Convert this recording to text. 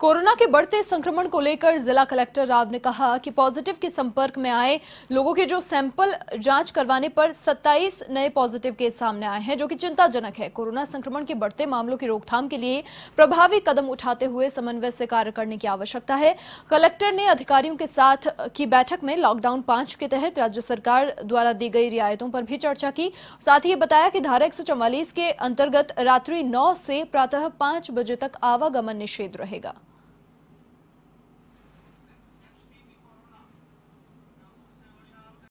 corona के बढ़ते संक्रमण को लेकर जिला कलेक्टर राव ने कहा कि पॉजिटिव के संपर्क में आए लोगों के जो सैंपल जांच करवाने पर 27 नए पॉजिटिव केस सामने आए हैं जो कि चिंताजनक है कोरोना संक्रमण के बढ़ते मामलों की रोकथाम के लिए प्रभावी कदम उठाते हुए समन्वय से कार्य करने की आवश्यकता है कलेक्टर ने अधिकारियों के साथ की बैठक में लॉकडाउन पांच के तहत राज्य सरकार द्वारा दी गई रियायतों पर भी चर्चा की साथ ही बताया कि धारा एक के अंतर्गत रात्रि नौ से प्रातः पांच बजे तक आवागमन निषेध रहेगा